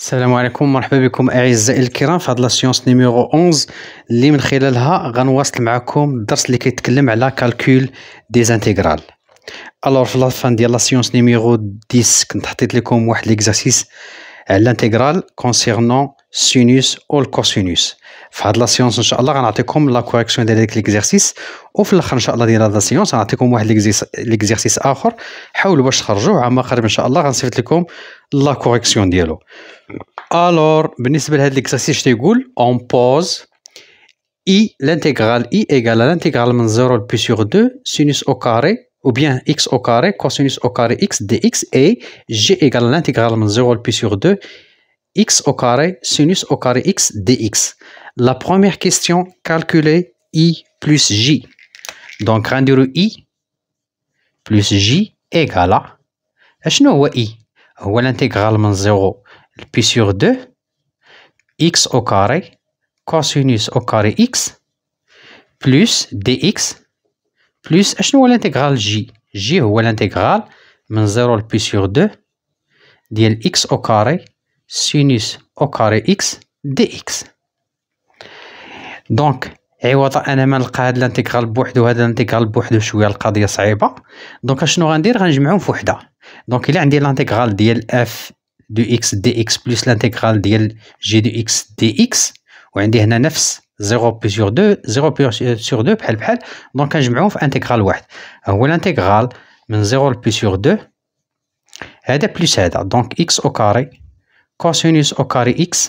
السلام عليكم مرحبا بكم اعزائي الكرام في هاد السيونس نيميرو 11 اللي من خلالها غنواصل معكم الدرس اللي كيتكلم على كالكول زانتيغرال الوغ في لافان ديال لا سيونس نيميرو 10 كنت حطيت لكم واحد ليكزارسيس على الانتيغرال كونسيرنون سينوس او الكوسينوس في هاد لا سيونس ان شاء الله غنعطيكم لا كوريكسيون ديال هذاك ليكزيرسيس وفي الاخر ان شاء الله ديال هاد لا سيونس غنعطيكم واحد ليكزيرسيس اخر حاولوا باش تخرجوه عام قريب ان شاء الله غنصيفط لكم لا كوريكسيون ديالو الور بالنسبه لهاد ليكزيرسيس تيقول اون بوز اي لانتيغرال اي ايغال لانتيغرال من 0 لبي سور 2 سينوس او كاري ou bien x au carré cosinus au carré x dx et g égale l'intégrale de 0 pi sur 2 x au carré sinus au carré x dx. La première question, calculer i plus j. Donc, rendez i plus j égale à... Achno que i ou l'intégrale moins 0 pi sur 2 x au carré cosinus au carré x plus dx plus achno est l'intégrale j j ou l'intégrale de 0 pi sur 2 ديال x au carré سينوس او كاري اكس دي اكس دونك عوض انا ما نلقى هاد الانتيغرال بوحدو هاد الانتيغرال بوحدو شويه القضيه صعيبه دونك اشنو غندير غنجمعهم في وحده دونك الا عندي الانتيغرال ديال اف دو اكس دي اكس بلس الانتيغرال ديال جي دو اكس دي اكس وعندي هنا نفس 0 بي سور 2 0 بي 2 بحال بحال دونك كنجمعهم في انتيغرال واحد هو الانتيغرال من 0 بي سور 2 هذا بلس هذا دونك اكس او كاري cosinus au carré x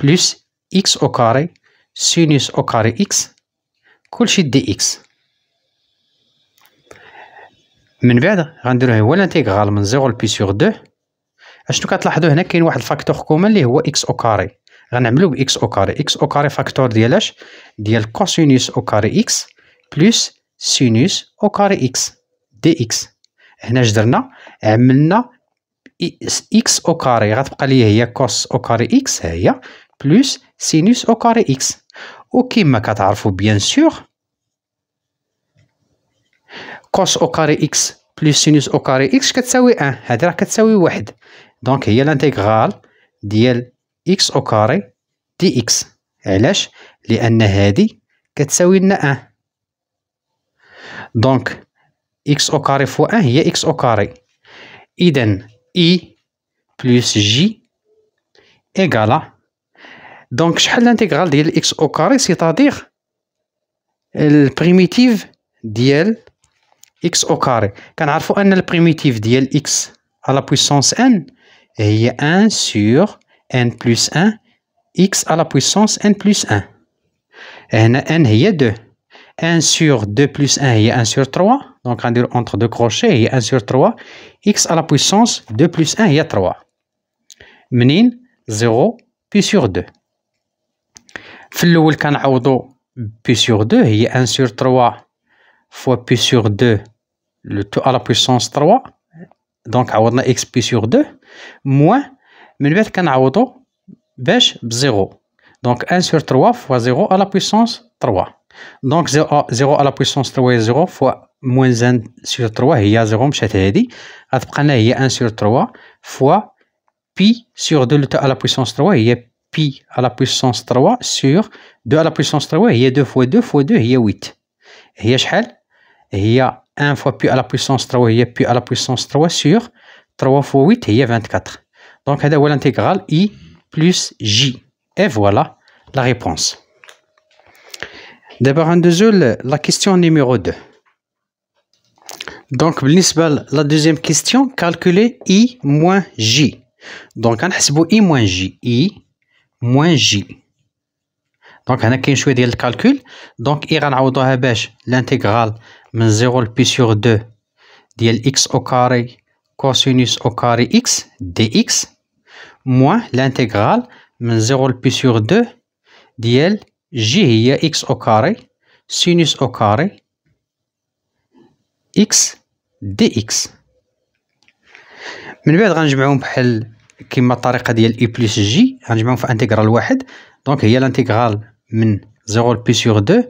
بلس x au carré sinus au carré x كلشي دي اكس من بعد غنديرو هو الانتيغرال من 0 لبي سور 2 اشنو كتلاحظوا هنا كاين واحد الفاكتور كومون اللي هو اكس او كاري غنعملو باكس او كاري اكس او كاري فاكتور ديال اش ديال كوسينوس او كاري اكس بلس سينوس او كاري اكس دي اكس هنا اش درنا عملنا اكس او كاري غتبقى لي هي كوس او كاري اكس ها هي بلس سينوس او كاري اكس وكما كتعرفوا بيان سور كوس او كاري اكس بلس سينوس او كاري اكس كتساوي 1 هذه راه كتساوي 1 دونك هي لانتيغرال ديال اكس او كاري دي اكس علاش لان هذه كتساوي لنا 1 دونك اكس او كاري فوا 1 هي اكس او كاري اذا i plus j égale à. Donc, je l'intégrale de x au carré, c'est-à-dire le primitif de x au carré. Quand on a le primitif de x à la puissance n, il y a 1 sur n plus 1, x à la puissance n plus 1. Et n, n, il 2. 1 sur 2 plus 1, il y a 1 sur 3. Donc, entre deux crochets, il y a 1 sur 3. x à la puissance, 2 plus 1, il y a 3. Menin, 0, pi sur 2. Fleuul kan auto, pi sur 2, il y a 1 sur 3 fois plus sur 2, le tout à la puissance 3. Donc, on a x plus sur 2, moins, menuel kan auto, bêche, 0. Donc, 1 sur 3 fois 0 à la puissance 3. Donc, 0 à la puissance 3 est 0 fois moins 1 sur 3 il y a 0 مشات هادي غتبقى y a 1 sur 3 fois pi sur 2 à la puissance 3 il y a pi à la puissance 3 sur 2 à la puissance 3 il y a 2 fois 2 fois 2 il y a 8 il y a 1 fois pi à la puissance 3 il y a pi à la puissance 3 sur 3 fois 8 il y a 24 donc هذا a l'intégrale i plus j et voilà la réponse D'abord, la question numéro 2. Donc, la deuxième question, calculer I moins J. Donc, on a I moins J. I moins J. Donc, on a qu'un choix de calcul. Donc, I, on a l'intégrale de 0 pi sur 2 de x au carré cosinus au carré x dx moins l'intégrale de 0 pi sur 2 de j a x au carré sinus au carré إكس دي إكس من بعد غنجمعهم بحال كما الطريقه ديال اي بلس جي غنجمعهم في انتغرال واحد دونك هي الانتغرال من 0 بي سور 2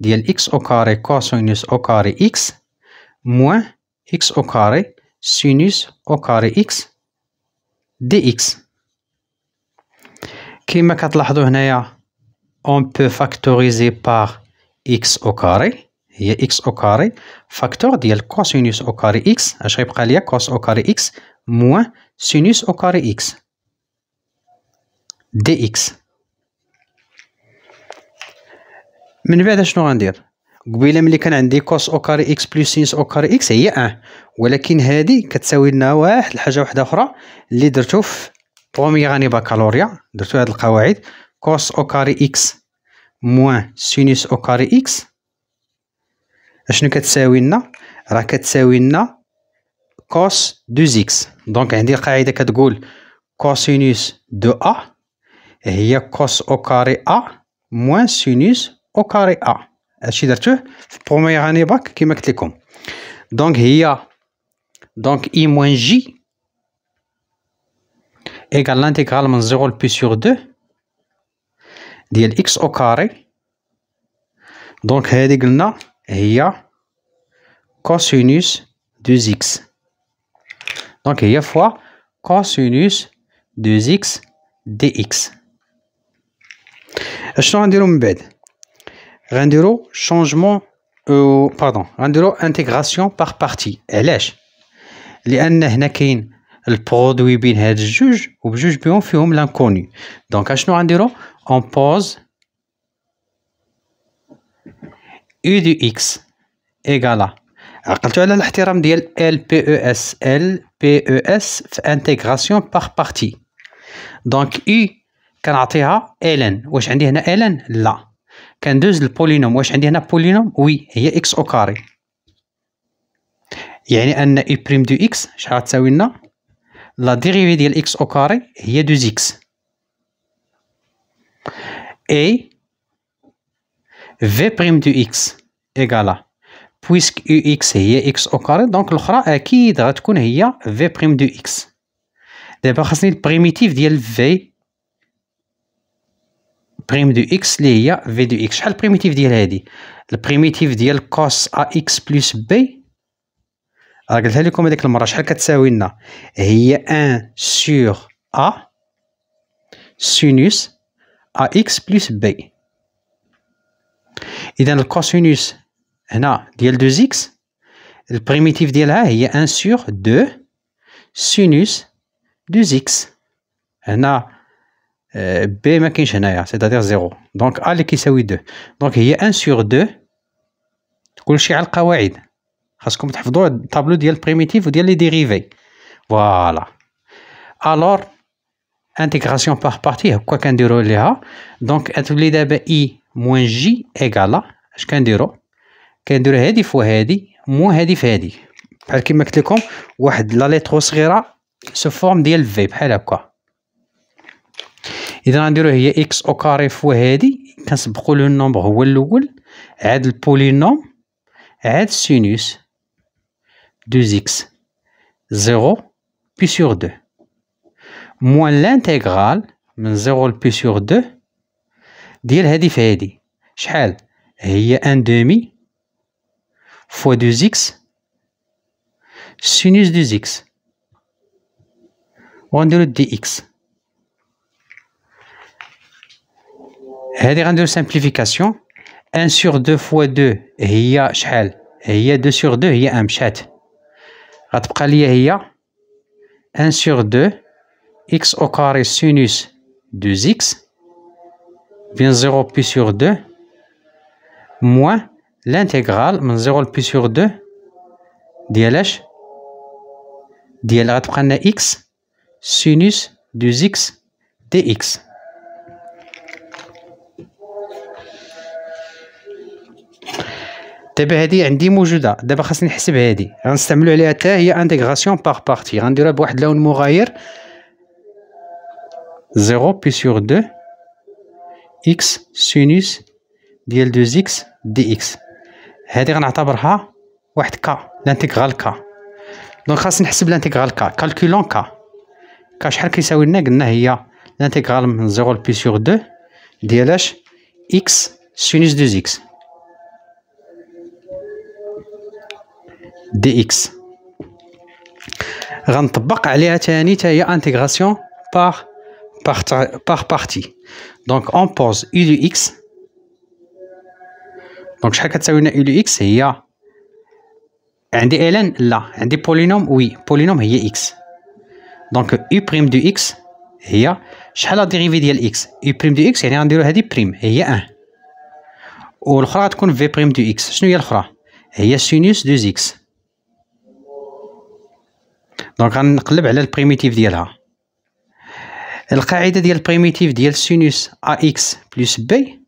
ديال اكس او كاري كوسينوس او كاري اكس موان اكس او كاري سينوس او كاري اكس دي اكس كما كتلاحظوا هنايا اون بو فاكتوريزي بار اكس او كاري هي اكس او كاري فاكتور ديال كوسينوس او كاري اكس اش غيبقى ليا كوس او كاري اكس موان سينوس او كاري اكس دي اكس من بعد شنو غندير قبيله ملي كان عندي كوس او كاري اكس بلس سينوس او كاري اكس هي ان ولكن هذه كتساوي لنا واحد الحاجه واحده اخرى اللي درتو في بروميير اني باكالوريا درتو هاد القواعد كوس او كاري اكس موان سينوس او كاري اكس اشنو كتساوي لنا راه كتساوي لنا كوس دو زيكس دونك عندي القاعده كتقول كوسينوس دو ا هي كوس او كاري ا موان سينوس او كاري ا هادشي درتوه في بروميير اني باك كما قلت لكم دونك هي دونك اي موان جي ايكال لانتيغرال من زيرو لبي سور دو ديال اكس او كاري دونك هادي قلنا هي cosinus 2x دونك هي فوا cosinus 2x dx شنو غنديرو من بعد غنديرو changement او باردون غنديرو انتغراسيون باغ بارتي علاش لان هنا كاين البرودوي بين هاد الجوج وبجوج بهم فيهم لانكوني دونك اشنو غنديرو اون بوز U دو إكس إيكالا عقلتو على الاحترام ديال ال بي او اس ال بي او اس في انتيغراسيون باغ باغتي دونك U كنعطيها ln واش عندي هنا ln لا كندوز البولينوم واش عندي هنا بولينوم وي هي اكس او كاري يعني ان اي بريم دو اكس شحال تساوي لنا لا ديريفي ديال اكس او كاري هي دوز اكس اي v prime de x égale puisque ux est x au carré donc l'autre اكيد غتكون هي v prime de x دابا le primitif de v بريم دو x اللي x. v دو x. شحال de ديال le البريميتيف de cos a x plus b راه قلتها لكم هذيك المره شحال كتساوي لنا هي 1 سور ا b il y a le cosinus, il y a 2x, le primitif de la, il y 1 sur 2 sinus 2x. On a B, c'est-à-dire 0. Donc, il qui a le 2 Donc, il y a 1 sur 2. Il y a le 3x. Parce que vous avez le tableau de primitif ou de dérivé. Voilà. Alors, l'intégration par partie, il y a quoi qu'il y a Donc, il y a un i. موان جي ايكالا اش كنديرو كنديرو هادي فوا هادي موان هادي في هادي بحال كيما قلت لكم واحد لا ليترو صغيره سو فورم ديال في بحال هكا اذا غنديرو هي اكس او كاري فوا هادي كنسبقو لو نومبر هو الاول عاد البولينوم عاد سينوس دو اكس زيرو بي سور دو موان لانتيغرال من زيرو لبي سور دو ديال هادي في هادي شحال هي ان دومي فوا دو زيكس سينوس دو زيكس وغنديرو دي اكس هادي غنديرو سامبليفيكاسيون ان سور دو فوا دو هي شحال هي دو سور دو هي ان مشات غتبقى ليا هي ان سور دو اكس او كاري سينوس دو زيكس bien 0pi sur 2 moins l'intégrale de 0pi sur 2 ديال اش ديال غتبقى x sinus 2x dx دابا هادي عندي موجوده دابا خاصني نحسب هادي غنستعملو عليها حتى هي انتغراسيون partie بارتي غنديروها بواحد اللون مغاير 0 بي sur 2 إكس سينوس ديال دو إكس دي إكس هادي غنعتبرها واحد كا لانتيغرال كا دونك خاص نحسب لانتيغرال كا كالكولون كا كا شحال كيساوي لنا قلنا هي لانتيغرال من زيرو لبي سيغ دو ديال اش إكس سينوس دو إكس دي إكس غنطبق عليها تاني تاهي انتيغراسيون باغ par, partie. Donc on pose U de X. Donc chaque fois que U de X, il y a un des ln là, un des polynômes, oui, polynôme, il y a X. Donc U prime de X, il y a chaque la dérivée de X. U prime de X, il y a un dérivé de prime, il y a 1. Ou le chrat V prime de X. Je ne n'ai pas Il y a sinus de X. Donc on va prendre la primitive de là. القاعده ديال البريميتيف ديال سينوس ا اكس بلس بي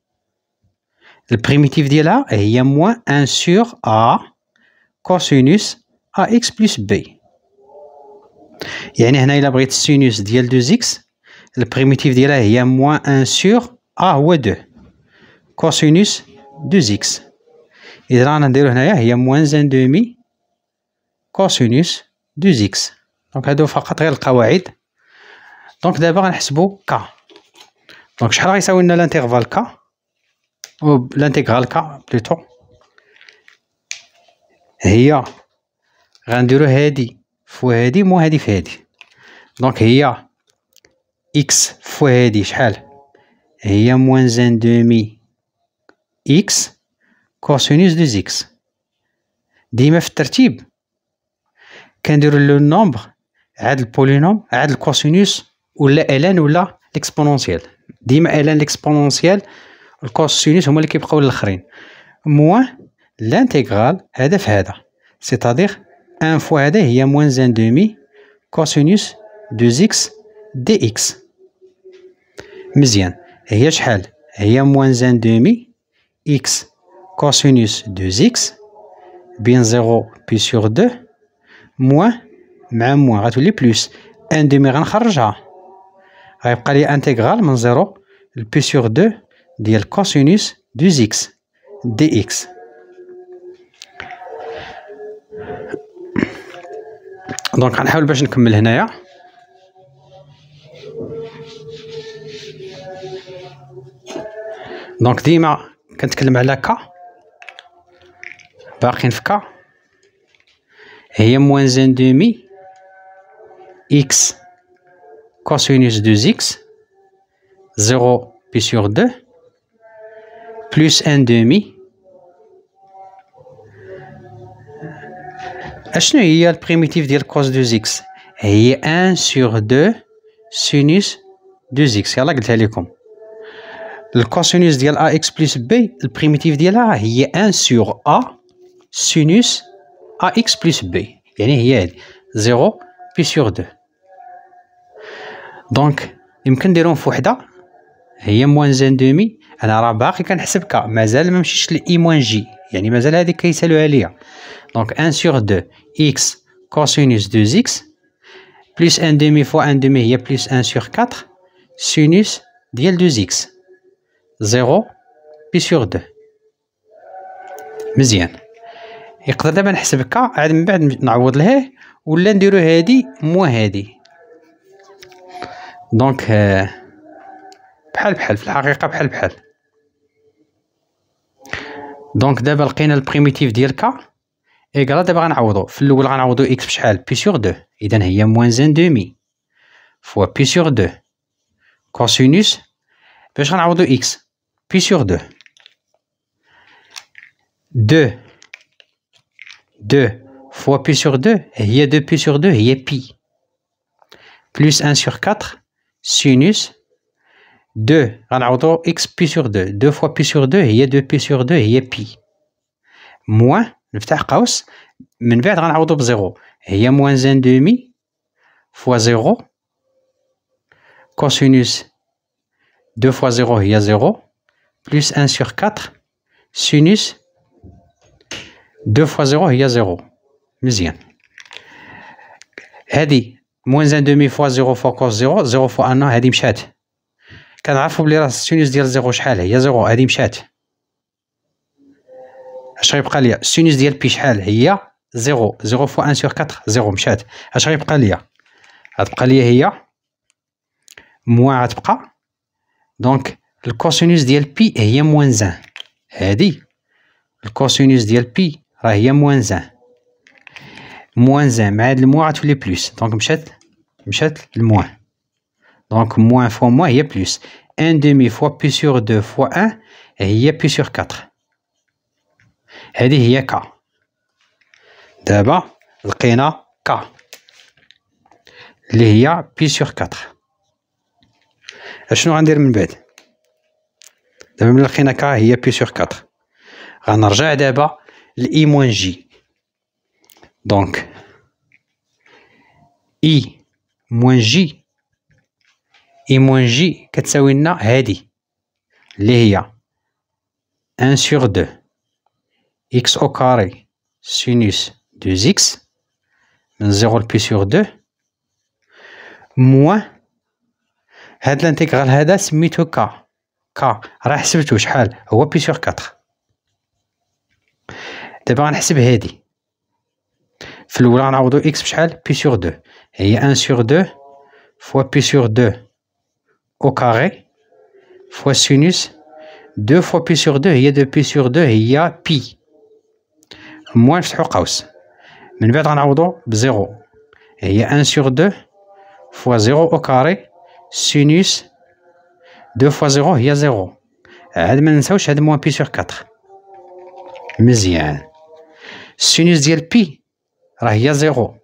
البريميتيف ديالها هي موان ان سور ا كوسينوس ا اكس بلس بي يعني هنا الا بغيت سينوس ديال 2 اكس البريميتيف ديالها هي موان ان سور ا هو 2 كوسينوس 2 اكس اذا رانا نديرو هنايا هي موان زان دومي كوسينوس 2 اكس دونك هادو فقط غير القواعد دونك دابا غنحسبو ك دونك شحال غيساوي لنا لانتيغفال ك او لانتيغرال ك بلوتو هي غنديرو هادي فوا هادي مو هادي في هادي دونك هي اكس فوا هادي شحال هي موان زان دومي اكس كوسينوس دو زيكس ديما في الترتيب كنديرو لو نومبغ عاد البولينوم عاد الكوسينوس ou l'élan ou la exponentielle dimme élan l'exponentielle cosinus on m'a l'équipe probablement moins l'intégrale c'est à dire un fois df il y a moins un demi cosinus 2 x dx misez un il moins un demi x cosinus 2 x bien 0 puis sur deux moins même moins à tous les plus un demi en charge غيبقى لي انتيغرال من زيرو البي سيغ دو ديال كوسينوس دو زيكس دي اكس دونك غنحاول باش نكمل هنايا دونك ديما كنتكلم على كا باقين في كا هي موان زان دومي اكس cosinus 2x, 0 pi sur 2, plus 1 demi. Est-ce qu'il y a le primitif de cos 2x Il y a 1 sur 2 sinus 2x. C'est là que je vous le cosinus de ax plus b, le primitif de a, il y a 1 sur a sinus ax plus b. Il y a 0 puis sur 2. دونك يمكن نديرهم في وحده هي موان زان دومي انا راه باقي كنحسب كا مازال ما مشيتش لاي موان جي يعني مازال هذيك كيسالوها ليا دونك ان سور دو اكس كوسينوس دو اكس بلس ان دومي فوا ان دومي هي بلس ان سور 4 سينوس ديال دو اكس زيرو بي سور دو مزيان يقدر دابا نحسب كا عاد من بعد نعوض لهيه ولا نديرو هادي مو هادي Donc, il y a primitif de Donc, il y a un primitif de l'école. Il y a un primitif Il y a un primitif demi. Fois plus sur 2. Cosinus. Il y a plus sur 2. 2. 2 fois plus sur 2. Il y a 2 pi sur 2. Il y a pi. Plus 1 sur 4 sinus 2 غنعوضو x pi sur 2 2 fois pi sur 2 a 2 pi sur 2 هي pi moins نفتح قوس من بعد غنعوضو Il هي moins moins 1,5 fois 0. cosinus 2 fois 0 a 0 plus 1 sur 4 sinus 2 fois 0 هي 0 مزيان هذه موان زان دومي فوا زيرو فوا كوس زيرو زيرو فوا ان هادي مشات كنعرفو بلي راه السينوس ديال زيرو شحال هي زيرو هادي مشات اش غيبقى ليا السينوس ديال بي شحال هي زيرو زيرو فوا ان سور كاتر زيرو مشات اش غيبقى ليا غتبقى ليا هي موان غتبقى دونك الكوسينوس ديال بي هي موان زان هادي الكوسينوس ديال بي راه هي موان زان موان زان مع هاد الموان غتولي بلوس دونك مشات M'chète le moins. Donc, moins fois moins, il y a plus. 1 demi fois plus sur 2 fois 1. Et il y a plus sur 4. Et il y a K. D'abord, le K. Le Y a plus sur 4. Je ne sais pas si je vais vous K, il y a plus sur 4. Je vais vous j Donc, i موان جي اي موان جي كتساوي لنا هادي اللي هي ان سيغ دو اكس او كاري سينوس دو اكس من زيرو لبي سيغ دو موان هاد لانتيغال هذا سميتو كا كا راه حسبتو شحال هو بي سيغ كاتر دابا غنحسب هادي في الاولى غنعوضو اكس بشحال بي سيغ دو Et 1 sur 2 fois pi sur 2 au carré fois sinus 2 fois pi sur 2 a 2 pi sur 2 il y a pi moins le caos. Mais nous allons avoir 0. Et 1 sur 2 fois 0 au carré sinus 2 fois 0 il y a 0. Et nous allons moins pi sur 4. Mais il y a sinus pi il y a 0.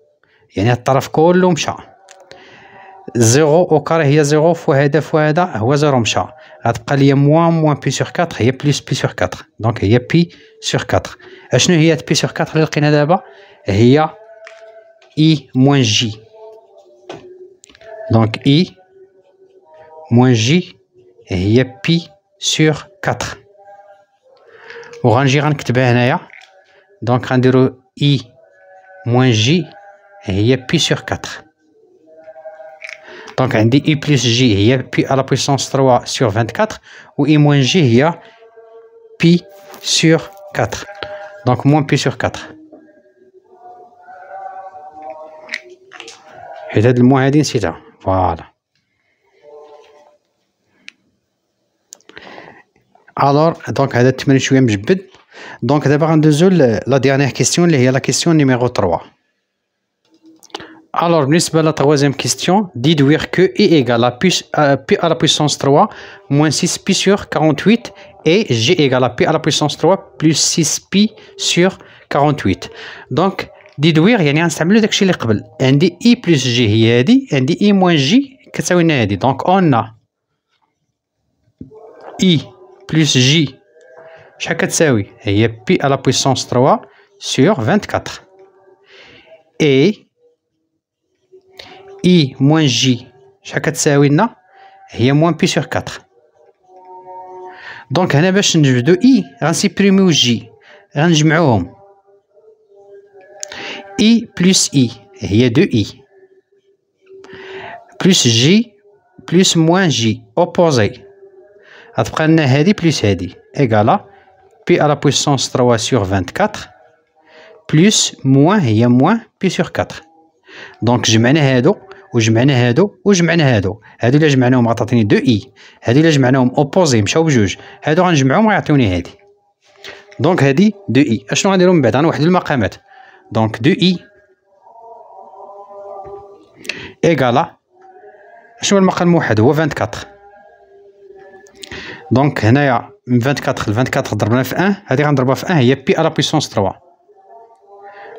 يعني الطرف كله مشى زيرو او كاري هي زيرو فو هذا فو هذا هو زيرو مشى غتبقى ليا موان موان بي سور 4 هي بلس بي سور 4 دونك هي بي سور 4 اشنو هي بي سور 4 اللي لقينا دابا هي اي موان جي دونك اي موان جي هي بي سور 4 وغنجي غنكتبها هنايا دونك غنديرو اي موان جي et il y a pi sur 4. Donc, il plus y a pi à la puissance 3 sur 24, ou i moins j, y a pi sur 4. Donc, moins pi sur 4. Et le moins d'incident. Voilà. Alors, donc, y a dit que je Donc, d'abord, a la dernière question, y a la question numéro 3. Alors, à la troisième question, déduire que i égale à, à, euh, pi à la puissance 3 moins 6 pi sur 48 et g égale à pi à la puissance 3 plus 6 pi sur 48. Donc, déduire, un samedi داكشي اللي On i plus g dit a i moins j vous avez dit donc on a i plus j il y a pi à la puissance 3 sur 24 et i moins j, chaque fois que il y a moins pi sur 4. Donc, il y a un peu de i, ainsi primeux j, il y a i plus i, il y a deux i plus j plus moins j, opposé. Après, il y plus j, égal à pi à la puissance 3 sur 24 plus moins, il y a moins pi sur 4. Donc, je m'en ai dit, وجمعنا هادو وجمعنا هادو هادو الا جمعناهم غتعطيني دو اي هادو الا جمعناهم اوبوزي مشاو بجوج هادو غنجمعهم غيعطيوني هادي دونك هادي دو اي اشنو غنديرو من بعد غنوحدو المقامات دونك دو اي ايكالا شنو المقام الموحد هو 24 دونك هنايا من 24 ل 24 ضربنا في 1 هادي غنضربها في 1 هي بي على بويسونس 3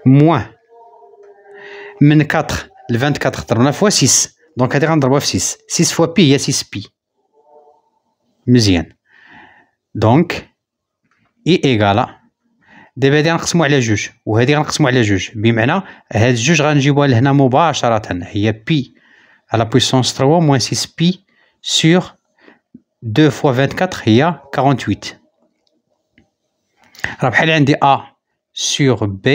موان من 4 Le 24, 3 fois 6, donc il y fois 6, 6 fois pi, il y a 6 pi. Musiène. Donc, I égale. De base, il y a à. juge, ou il y a un juge. De manière, les juge rendent du bois, les noms bas, il y pi à la puissance 3 moins 6 pi sur 2 fois 24, il y a 48. de A sur B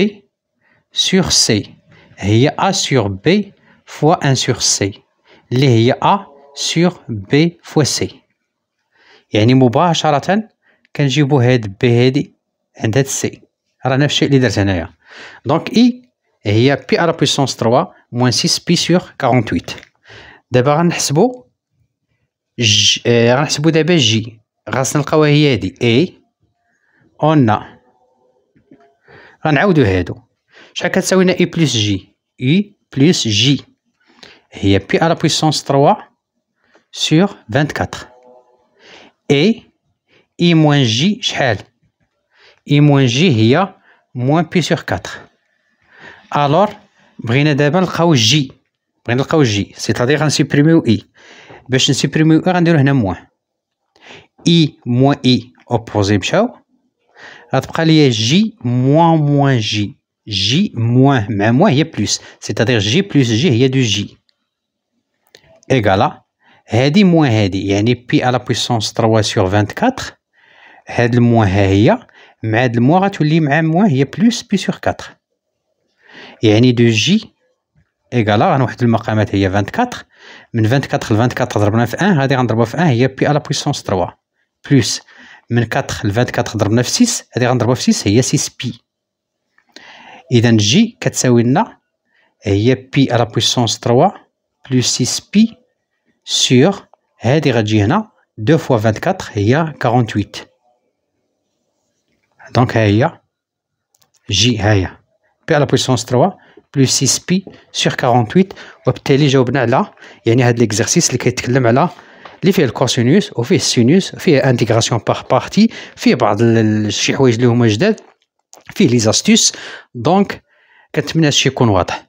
sur C. هي A sur B fois 1 sur C اللي هي A sur B fois C يعني مباشرة كنجيبو هاد B هادي عند هاد C راه نفس الشيء اللي درت هنايا دونك إي هي P à la puissance 3 موان 6 P sur 48 دابا غنحسبو ج آه، غنحسبو دابا جي خاصنا نلقاوها هي هادي اي اون غنعاودو هادو Chacun de nous a eu plus J. U plus J. Il y à la puissance 3 sur 24. Et I moins J, j'ai suis I moins J, il y a moins pi sur 4. Alors, je vais vous donner un J. C'est-à-dire, je vais supprimer I. Je supprimer I, je vais vous donner un moins. I moins I, opposé au posé, je vais vous donner un J moins J. J moins, mais moins, il y a plus. C'est-à-dire J plus J, il y a du J. Égal à moins Hedi. Il y a pi à la puissance 3 sur 24. Hed le moins Mais moins, y a plus pi sur 4. et y de J. Égal à, on le y a 24. من 24 24 ضربنا 1 هذه غنضربها في 1 هي 3 plus le 4 24 ضربنا 6 هذه 6 pi اذا جي كتساوي لنا هي بي على بويسونس 3 بلوس 6 بي سور هادي غتجي هنا 2 فوا 24 هي 48 دونك ها هي جي ها هي بي على بويسونس 3 بلوس 6 بي سور 48 وبالتالي جاوبنا على يعني هاد ليكزارسيس اللي كيتكلم على اللي فيه الكوسينوس وفيه السينوس فيه انتيغراسيون باغ بارتي فيه بعض شي حوايج اللي هما جداد فيه لي زاستيس دونك كنتمنى هادشي يكون واضح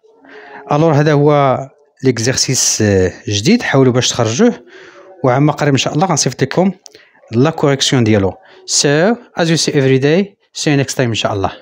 الور هذا هو ليكزيرسيس euh, جديد حاولوا باش تخرجوه وعما قريب ان شاء الله غنصيفط لكم لا كوريكسيون ديالو سو از يو سي افري داي سي نيكست تايم ان شاء الله